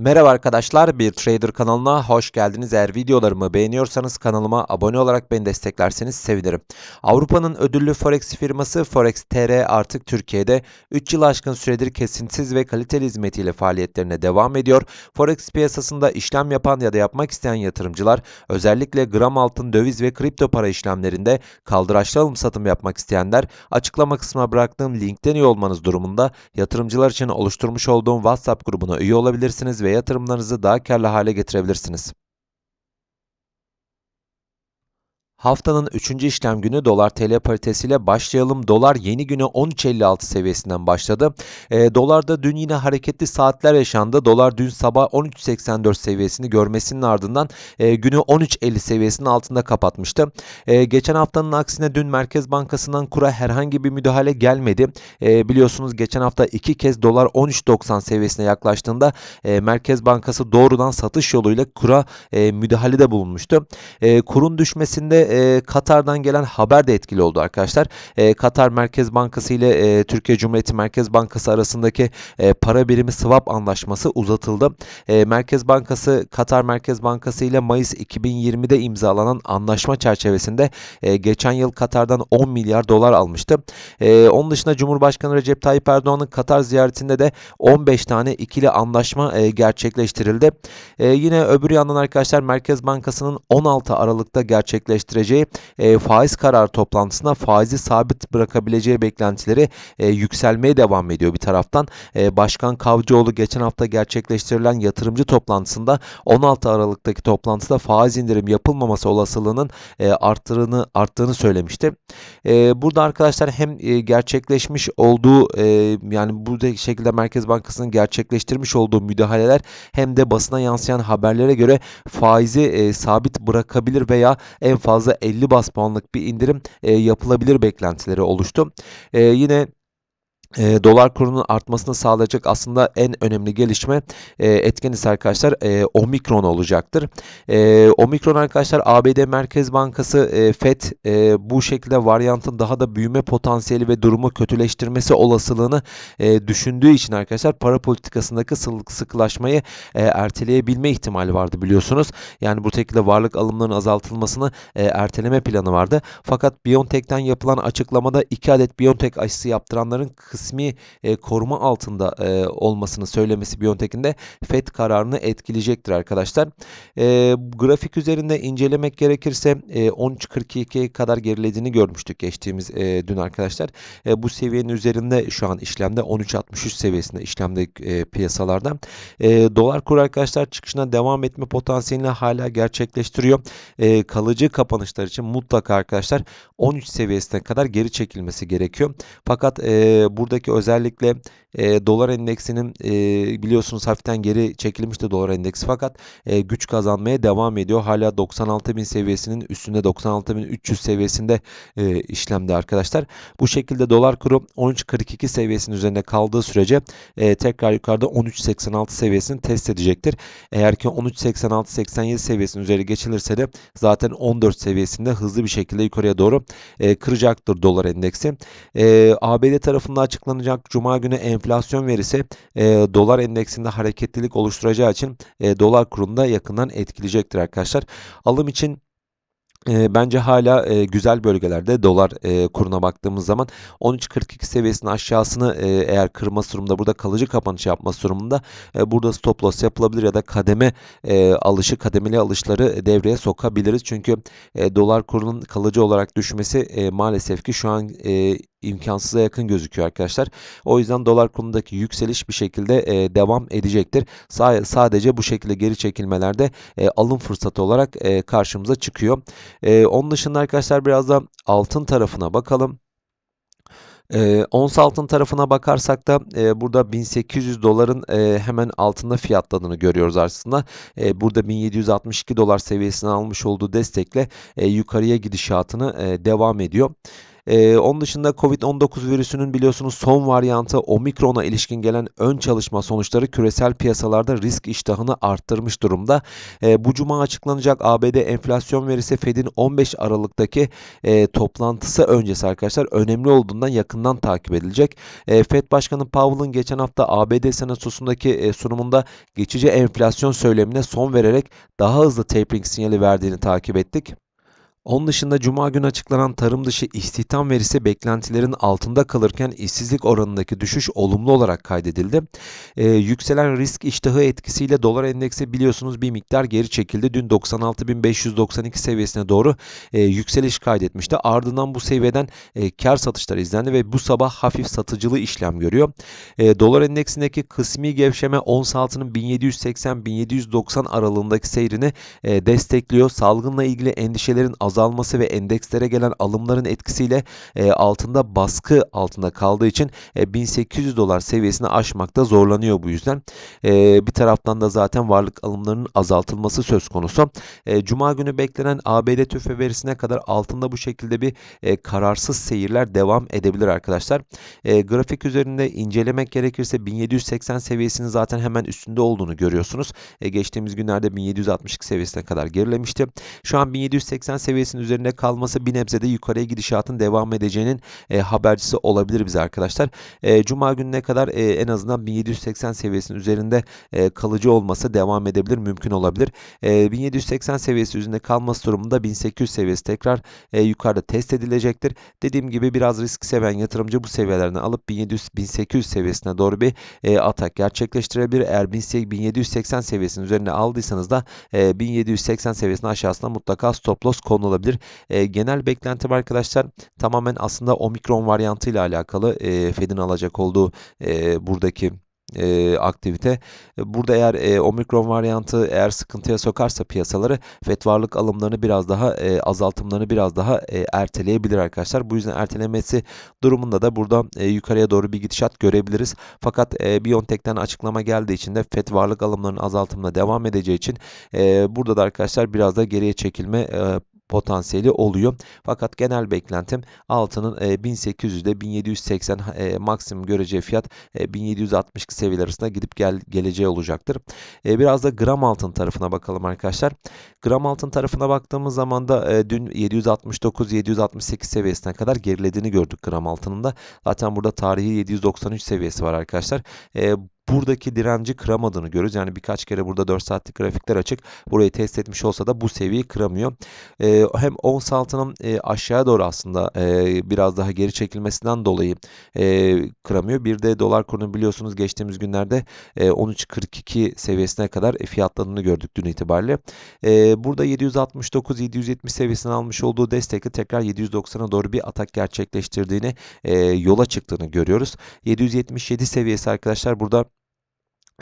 Merhaba arkadaşlar, Bir Trader kanalına hoş geldiniz. Eğer videolarımı beğeniyorsanız kanalıma abone olarak beni desteklerseniz sevinirim. Avrupa'nın ödüllü Forex firması Forex TR artık Türkiye'de 3 yıl aşkın süredir kesintisiz ve kaliteli hizmetiyle faaliyetlerine devam ediyor. Forex piyasasında işlem yapan ya da yapmak isteyen yatırımcılar özellikle gram altın, döviz ve kripto para işlemlerinde kaldıraçlı alım satım yapmak isteyenler açıklama kısmına bıraktığım linkten üye olmanız durumunda yatırımcılar için oluşturmuş olduğum WhatsApp grubuna üye olabilirsiniz ve ve yatırımlarınızı daha karlı hale getirebilirsiniz. Haftanın 3. işlem günü dolar TL paritesiyle başlayalım. Dolar yeni güne 13.56 seviyesinden başladı. E, dolarda dün yine hareketli saatler yaşandı. Dolar dün sabah 13.84 seviyesini görmesinin ardından e, günü 13.50 seviyesinin altında kapatmıştı. E, geçen haftanın aksine dün Merkez Bankası'ndan kura herhangi bir müdahale gelmedi. E, biliyorsunuz geçen hafta iki kez dolar 13.90 seviyesine yaklaştığında e, Merkez Bankası doğrudan satış yoluyla kura e, müdahalede bulunmuştu. E, kurun düşmesinde e, Katar'dan gelen haber de etkili oldu arkadaşlar. E, Katar Merkez Bankası ile e, Türkiye Cumhuriyeti Merkez Bankası arasındaki e, para birimi swap anlaşması uzatıldı. E, Merkez Bankası Katar Merkez Bankası ile Mayıs 2020'de imzalanan anlaşma çerçevesinde e, geçen yıl Katar'dan 10 milyar dolar almıştı. E, onun dışında Cumhurbaşkanı Recep Tayyip Erdoğan'ın Katar ziyaretinde de 15 tane ikili anlaşma e, gerçekleştirildi. E, yine öbür yandan arkadaşlar Merkez Bankası'nın 16 Aralık'ta gerçekleştirilen gerçekleştireceği e, faiz kararı toplantısına faizi sabit bırakabileceği beklentileri e, yükselmeye devam ediyor bir taraftan. E, Başkan Kavcıoğlu geçen hafta gerçekleştirilen yatırımcı toplantısında 16 Aralık'taki toplantıda faiz indirim yapılmaması olasılığının e, arttığını arttığını söylemişti. E, burada arkadaşlar hem e, gerçekleşmiş olduğu e, yani bu şekilde Merkez Bankası'nın gerçekleştirmiş olduğu müdahaleler hem de basına yansıyan haberlere göre faizi e, sabit bırakabilir veya en fazla 50 bas puanlık bir indirim e, yapılabilir beklentileri oluştu. E, yine e, dolar kurunun artmasını sağlayacak aslında en önemli gelişme e, etken ise arkadaşlar e, omikron olacaktır. E, omikron arkadaşlar ABD Merkez Bankası e, FED e, bu şekilde varyantın daha da büyüme potansiyeli ve durumu kötüleştirmesi olasılığını e, düşündüğü için arkadaşlar para politikasındaki sıkılaşmayı e, erteleyebilme ihtimali vardı biliyorsunuz. Yani bu şekilde varlık alımlarının azaltılmasını e, erteleme planı vardı. Fakat BioNTech'ten yapılan açıklamada 2 adet BioNTech aşısı yaptıranların kısmı kısmi e, koruma altında e, olmasını söylemesi Biontech'in de FED kararını etkileyecektir arkadaşlar. E, grafik üzerinde incelemek gerekirse e, 13.42'ye kadar gerilediğini görmüştük geçtiğimiz e, dün arkadaşlar. E, bu seviyenin üzerinde şu an işlemde 13.63 seviyesinde işlemde e, piyasalarda. E, dolar kuru arkadaşlar çıkışına devam etme potansiyelini hala gerçekleştiriyor. E, kalıcı kapanışlar için mutlaka arkadaşlar 13 seviyesine kadar geri çekilmesi gerekiyor. Fakat e, burada buradaki özellikle e, dolar endeksinin e, biliyorsunuz hafiften geri çekilmişti dolar endeksi fakat e, güç kazanmaya devam ediyor. Hala 96.000 seviyesinin üstünde 96.300 seviyesinde e, işlemde arkadaşlar. Bu şekilde dolar kuru 13.42 seviyesinin üzerinde kaldığı sürece e, tekrar yukarıda 13.86 seviyesini test edecektir. Eğer ki 13.86-87 seviyesinin üzeri geçilirse de zaten 14 seviyesinde hızlı bir şekilde yukarıya doğru e, kıracaktır dolar endeksi. E, ABD tarafında açık açıklanacak Cuma günü enflasyon verisi e, dolar endeksinde hareketlilik oluşturacağı için e, dolar kurunda yakından etkileyecektir arkadaşlar. Alım için e, bence hala e, güzel bölgelerde dolar e, kuruna baktığımız zaman 13.42 seviyesinin aşağısını eğer kırma durumunda burada kalıcı kapanış yapma durumunda burada stop loss yapılabilir ya da kademe alışı kademeli alışları devreye sokabiliriz. Çünkü dolar kurunun kalıcı olarak düşmesi maalesef ki şu an imkansıza yakın gözüküyor arkadaşlar. O yüzden dolar kurundaki yükseliş bir şekilde e, devam edecektir. S sadece bu şekilde geri çekilmelerde e, alım fırsatı olarak e, karşımıza çıkıyor. E, onun dışında arkadaşlar biraz da altın tarafına bakalım. E, ons altın tarafına bakarsak da e, burada 1800 doların e, hemen altında fiyatladığını görüyoruz aslında. E, burada 1762 dolar seviyesine almış olduğu destekle e, yukarıya gidişatını e, devam ediyor. E, onun dışında Covid-19 virüsünün biliyorsunuz son varyantı omikrona ilişkin gelen ön çalışma sonuçları küresel piyasalarda risk iştahını arttırmış durumda. E, bu cuma açıklanacak ABD enflasyon verisi Fed'in 15 Aralık'taki e, toplantısı öncesi arkadaşlar önemli olduğundan yakından takip edilecek. E, Fed Başkanı Powell'ın geçen hafta ABD Senatosu'ndaki e, sunumunda geçici enflasyon söylemine son vererek daha hızlı tapering sinyali verdiğini takip ettik. Onun dışında cuma günü açıklanan tarım dışı istihdam verisi beklentilerin altında kalırken işsizlik oranındaki düşüş olumlu olarak kaydedildi. Ee, yükselen risk iştahı etkisiyle dolar endeksi biliyorsunuz bir miktar geri çekildi. Dün 96.592 seviyesine doğru e, yükseliş kaydetmişti. Ardından bu seviyeden e, kar satışları izlendi ve bu sabah hafif satıcılı işlem görüyor. E, dolar endeksindeki kısmi gevşeme ons altının 1780-1790 aralığındaki seyrini e, destekliyor. Salgınla ilgili endişelerin azalması azalması ve endekslere gelen alımların etkisiyle e, altında baskı altında kaldığı için e, 1800 dolar seviyesini aşmakta zorlanıyor bu yüzden. E, bir taraftan da zaten varlık alımlarının azaltılması söz konusu. E, Cuma günü beklenen ABD tüfe verisine kadar altında bu şekilde bir e, kararsız seyirler devam edebilir arkadaşlar. E, grafik üzerinde incelemek gerekirse 1780 seviyesinin zaten hemen üstünde olduğunu görüyorsunuz. E, geçtiğimiz günlerde 1762 seviyesine kadar gerilemişti. Şu an 1780 seviyesi seviyesinin üzerinde kalması bir nebze de yukarıya gidişatın devam edeceğinin e, habercisi olabilir bize arkadaşlar. E, Cuma gününe kadar e, en azından 1780 seviyesinin üzerinde e, kalıcı olması devam edebilir, mümkün olabilir. E, 1780 seviyesi üzerinde kalması durumunda 1800 seviyesi tekrar e, yukarıda test edilecektir. Dediğim gibi biraz risk seven yatırımcı bu seviyelerini alıp 1700-1800 seviyesine doğru bir e, atak gerçekleştirebilir. Eğer 1780 seviyesinin üzerine aldıysanız da e, 1780 seviyesinin aşağısına mutlaka stop loss konu olabilir. E, genel beklenti arkadaşlar tamamen aslında omikron ile alakalı e, Fed'in alacak olduğu e, buradaki e, aktivite. Burada eğer e, omikron varyantı eğer sıkıntıya sokarsa piyasaları FED varlık alımlarını biraz daha e, azaltımlarını biraz daha e, erteleyebilir arkadaşlar. Bu yüzden ertelemesi durumunda da burada e, yukarıya doğru bir gidişat görebiliriz. Fakat e, Biontech'ten açıklama geldiği için de FED varlık alımlarının azaltımına devam edeceği için e, burada da arkadaşlar biraz da geriye çekilme e, potansiyeli oluyor. Fakat genel beklentim altının 1800'de e, 1780 e, maksimum göreceği fiyat 1762 e, seviyeler arasında gidip gel geleceği olacaktır. Biraz da gram altın tarafına bakalım arkadaşlar. Gram altın tarafına baktığımız zaman da dün 769-768 seviyesine kadar gerilediğini gördük gram altınında. Zaten burada tarihi 793 seviyesi var arkadaşlar buradaki direnci kıramadığını görüyoruz. Yani birkaç kere burada 4 saatlik grafikler açık. Burayı test etmiş olsa da bu seviyeyi kıramıyor. E, hem ons altının e, aşağıya doğru aslında e, biraz daha geri çekilmesinden dolayı e, kıramıyor. Bir de dolar kurunu biliyorsunuz geçtiğimiz günlerde e, 13.42 seviyesine kadar e, fiyatlarını gördük dün itibariyle. E, burada 769-770 seviyesini almış olduğu destekli tekrar 790'a doğru bir atak gerçekleştirdiğini e, yola çıktığını görüyoruz. 777 seviyesi arkadaşlar burada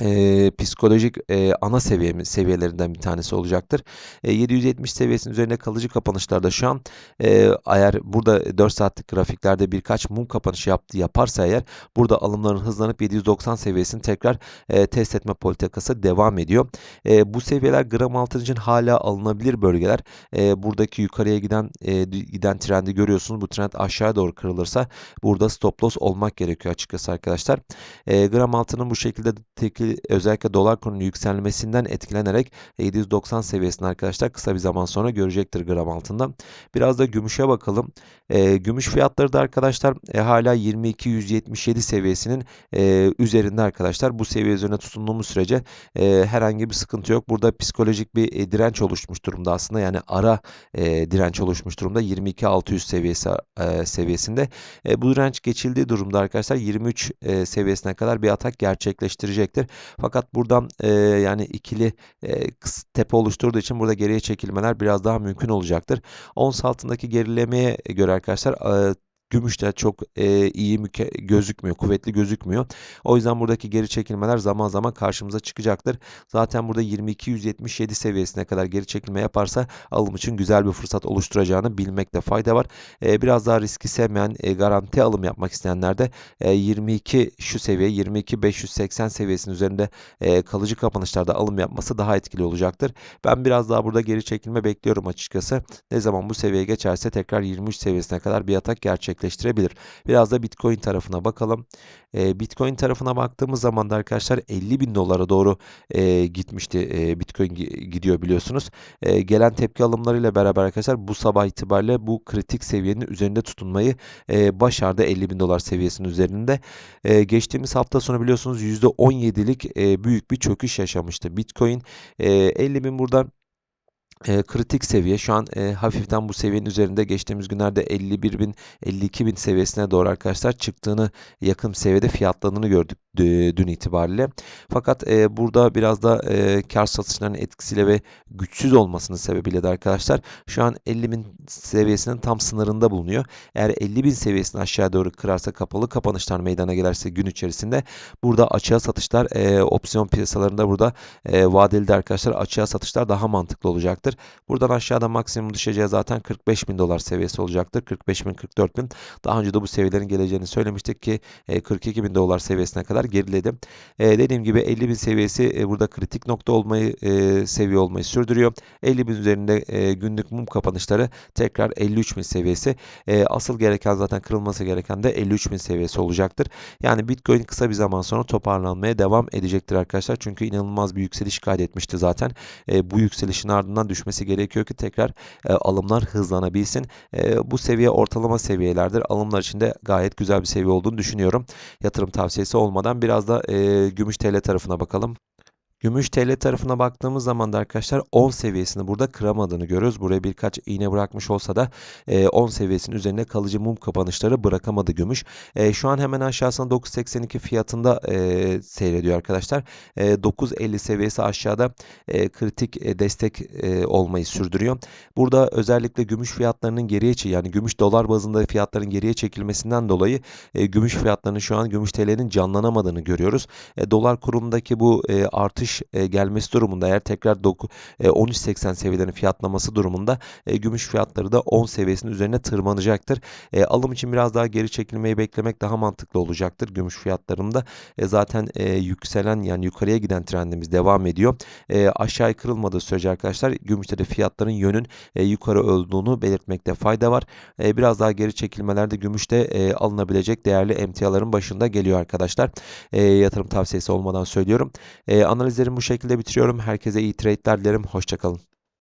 e, psikolojik e, ana seviyemiz seviyelerinden bir tanesi olacaktır. E, 770 seviyesinin üzerine kalıcı kapanışlarda şu an e, eğer burada 4 saatlik grafiklerde birkaç mum kapanışı yaptı yaparsa eğer burada alımların hızlanıp 790 seviyesini tekrar e, test etme politikası devam ediyor. E, bu seviyeler gram altın için hala alınabilir bölgeler. E, buradaki yukarıya giden e, giden trendi görüyorsunuz. Bu trend aşağı doğru kırılırsa burada stop loss olmak gerekiyor açıkçası arkadaşlar. E, gram altının bu şekilde tekil özellikle özellikle dolar kurunun yükselmesinden etkilenerek 790 seviyesini arkadaşlar kısa bir zaman sonra görecektir gram altında. Biraz da gümüşe bakalım. E, gümüş fiyatları da arkadaşlar e, hala 2277 seviyesinin e, üzerinde arkadaşlar. Bu seviye üzerine tutunduğumuz sürece e, herhangi bir sıkıntı yok. Burada psikolojik bir e, direnç oluşmuş durumda aslında. Yani ara e, direnç oluşmuş durumda. 22600 seviyesi e, seviyesinde. E, bu direnç geçildiği durumda arkadaşlar 23 e, seviyesine kadar bir atak gerçekleştirecektir. Fakat buradan e, yani ikili e, tepe oluşturduğu için burada geriye çekilmeler biraz daha mümkün olacaktır. Ons altındaki gerilemeye göre arkadaşlar e, Gümüş de çok e, iyi gözükmüyor, kuvvetli gözükmüyor. O yüzden buradaki geri çekilmeler zaman zaman karşımıza çıkacaktır. Zaten burada 2277 seviyesine kadar geri çekilme yaparsa alım için güzel bir fırsat oluşturacağını bilmekte fayda var. E, biraz daha riski sevmeyen, e, garanti alım yapmak isteyenler de e, 22 şu seviye 22.580 seviyesinin üzerinde e, kalıcı kapanışlarda alım yapması daha etkili olacaktır. Ben biraz daha burada geri çekilme bekliyorum açıkçası. Ne zaman bu seviyeye geçerse tekrar 23 seviyesine kadar bir atak gerçek gerçekleştirebilir. Biraz da Bitcoin tarafına bakalım. E, Bitcoin tarafına baktığımız zaman da arkadaşlar 50 bin dolara doğru e, gitmişti. E, Bitcoin gidiyor biliyorsunuz. E, gelen tepki alımlarıyla beraber arkadaşlar bu sabah itibariyle bu kritik seviyenin üzerinde tutunmayı e, başardı. 50 bin dolar seviyesinin üzerinde. E, geçtiğimiz hafta sonu biliyorsunuz %17'lik e, büyük bir çöküş yaşamıştı. Bitcoin e, 50 bin buradan e, kritik seviye şu an e, hafiften bu seviyenin üzerinde geçtiğimiz günlerde 51 bin 52 bin seviyesine doğru arkadaşlar çıktığını yakın seviyede fiyatlandığını gördük dün itibariyle. Fakat e, burada biraz da e, kar satışlarının etkisiyle ve güçsüz olmasının sebebiyle de arkadaşlar şu an 50 bin seviyesinin tam sınırında bulunuyor. Eğer 50 bin seviyesini aşağı doğru kırarsa kapalı kapanışlar meydana gelirse gün içerisinde burada açığa satışlar e, opsiyon piyasalarında burada e, vadeli de arkadaşlar açığa satışlar daha mantıklı olacaktır olacaktır. Buradan aşağıda maksimum düşeceği zaten 45 bin dolar seviyesi olacaktır. 45 bin 44 bin. Daha önce de bu seviyelerin geleceğini söylemiştik ki 42 e, bin dolar seviyesine kadar geriledim. E, dediğim gibi 50 bin seviyesi e, burada kritik nokta olmayı seviye olmayı sürdürüyor. 50 bin üzerinde günlük mum kapanışları tekrar 53 bin seviyesi. Asıl gereken zaten kırılması gereken de 53 bin seviyesi olacaktır. Yani Bitcoin kısa bir zaman sonra toparlanmaya devam edecektir arkadaşlar. Çünkü inanılmaz bir yükseliş kaydetmişti zaten. Bu yükselişin ardından düşmesi gerekiyor ki tekrar e, alımlar hızlanabilsin. E, bu seviye ortalama seviyelerdir. Alımlar için de gayet güzel bir seviye olduğunu düşünüyorum. Yatırım tavsiyesi olmadan biraz da e, gümüş TL tarafına bakalım. Gümüş TL tarafına baktığımız zaman da arkadaşlar 10 seviyesini burada kıramadığını görüyoruz. Buraya birkaç iğne bırakmış olsa da 10 seviyesinin üzerinde kalıcı mum kapanışları bırakamadı gümüş. Şu an hemen aşağısında 9.82 fiyatında seyrediyor arkadaşlar. 9.50 seviyesi aşağıda kritik destek olmayı sürdürüyor. Burada özellikle gümüş fiyatlarının geriye yani gümüş dolar bazında fiyatların geriye çekilmesinden dolayı gümüş fiyatlarının şu an gümüş TL'nin canlanamadığını görüyoruz. Dolar kurumundaki bu artış e, gelmesi durumunda eğer tekrar e, 13.80 seviyelerin fiyatlaması durumunda e, gümüş fiyatları da 10 seviyesinin üzerine tırmanacaktır. E, alım için biraz daha geri çekilmeyi beklemek daha mantıklı olacaktır. Gümüş fiyatlarında e, zaten e, yükselen yani yukarıya giden trendimiz devam ediyor. E, aşağıya kırılmadığı sürece arkadaşlar gümüşte de fiyatların yönün e, yukarı olduğunu belirtmekte fayda var. E, biraz daha geri çekilmelerde gümüşte e, alınabilecek değerli emtiaların başında geliyor arkadaşlar. E, yatırım tavsiyesi olmadan söylüyorum. E, analiz analizlerimi bu şekilde bitiriyorum. Herkese iyi trade'ler dilerim. Hoşçakalın.